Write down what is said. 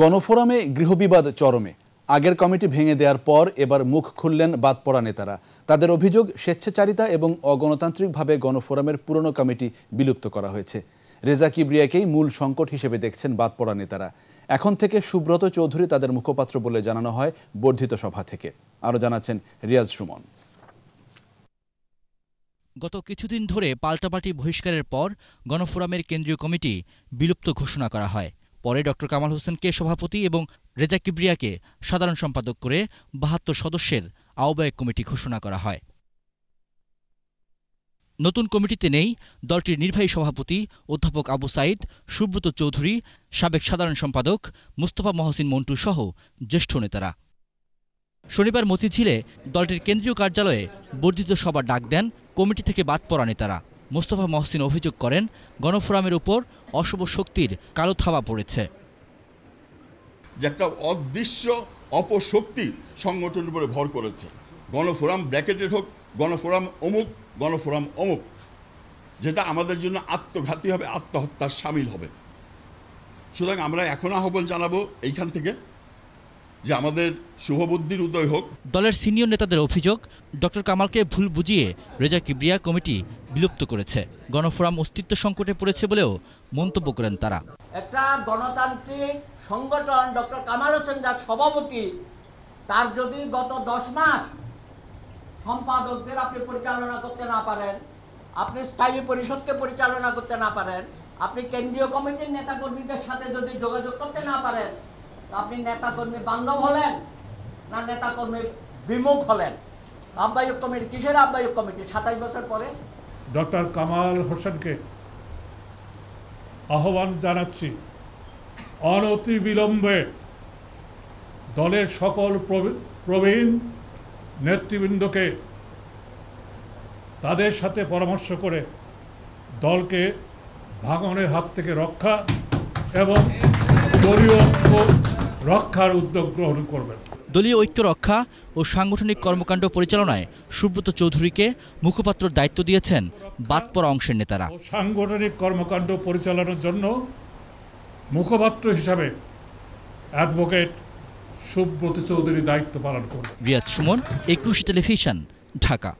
গণফোরামে গৃহবিবাদ চরমে আগের কমিটি ভেঙে দেওয়ার পর এবার মুখ খুললেন বাদ পড়া নেতারা তাদের অভিযোগ স্বেচ্ছাচারিতা এবং অগণতান্ত্রিকভাবে গণফোরামের পুরনো কমিটি বিলুপ্ত করা হয়েছে রেজা কিবরিয়াকেই মূল সংকট হিসেবে দেখছেন বাদ পড়া নেতারা এখন থেকে সুব্রত চৌধুরী তাদের মুখপাত্র বলে জানানো হয় বর্ধিত সভা থেকে আরও জানাচ্ছেন রিয়াজ সুমন গত কিছুদিন ধরে পাল্টাপাল্টি বহিষ্কারের পর গণফোরামের কেন্দ্রীয় কমিটি বিলুপ্ত ঘোষণা করা হয় পরে ড কামাল হোসেনকে সভাপতি এবং রেজা কিবরিয়াকে সাধারণ সম্পাদক করে বাহাত্তর সদস্যের আহ্বায়ক কমিটি ঘোষণা করা হয় নতুন কমিটিতে নেই দলটির নির্বাহী সভাপতি অধ্যাপক আবু সাইদ সুব্রত চৌধুরী সাবেক সাধারণ সম্পাদক মুস্তফা মহসিন মন্টু সহ জ্যেষ্ঠ নেতারা শনিবার মতিঝিলে দলটির কেন্দ্রীয় কার্যালয়ে বর্ধিত সভা ডাক দেন কমিটি থেকে বাদ পড়া নেতারা মোস্তফা মহসিন অভিযোগ করেন গণফোরামের উপর অশুভ শক্তির কালো থাবা পড়েছে যে একটা অদৃশ্য অপশক্তি সংগঠনের উপরে ভর করেছে গণফোরাম ব্র্যাকেটেড হোক গণফোরাম অমুক গণফোরাম অমুক যেটা আমাদের জন্য আত্মঘাতী হবে আত্মহত্যার সামিল হবে সুতরাং আমরা এখন আহ্বান জানাবো এইখান থেকে যে আমাদের শুভবুদ্ধির উদয় হোক দলের সিনিয়র নেতাদের অভিযোগ ডক্টর কামালকে ভুল বুঝিয়ে রেজা কিবরিয়া কমিটি বিলুপ্ত করেছে গণফোরাম অস্তিত্ব সংকটে পড়েছে বলেও মন্তব্য করেন তারা একটা গণতান্ত্রিক সংগঠন ডক্টর কামাল হোসেন যার সভাপতি তার যদি গত দশ মাস সম্পাদকদের আপনি পরিচালনা করতে না পারেন আপনি স্থায়ী পরিষদকে পরিচালনা করতে না পারেন আপনি কেন্দ্রীয় কমিটির নেতাকর্মীদের সাথে যদি যোগাযোগ করতে না পারেন আপনি নেতা কর্মী বান্ধব হলেন না নেতা কর্মী বিমুখ হলেন আহ্বায়ক কমিটি কিসের আহ্বায়ক কমিটি সাতাশ বছর পরে ডক্টর কামাল হোসেনকে আহ্বান জানাচ্ছি অনতিবিলম্বে দলের সকল প্রবীণ নেতৃবৃন্দকে তাদের সাথে পরামর্শ করে দলকে ভাঙনের হাত থেকে রক্ষা এবং দলীয় রক্ষার উদ্যোগ গ্রহণ করবেন দলীয় ঐক্য রক্ষা ও সাংগঠনিক কর্মকাণ্ড পরিচালনায় সুব্রত চৌধুরীকে মুখপাত্রর দায়িত্ব দিয়েছেন বাদ পড়া অংশের নেতারা সাংগঠনিক কর্মকাণ্ড পরিচালনার জন্য মুখপাত্র হিসাবে অ্যাডভোকেট সুব্রত চৌধুরী দায়িত্ব পালন করবেন রিয়াজ সুমন একুশে টেলিভিশন ঢাকা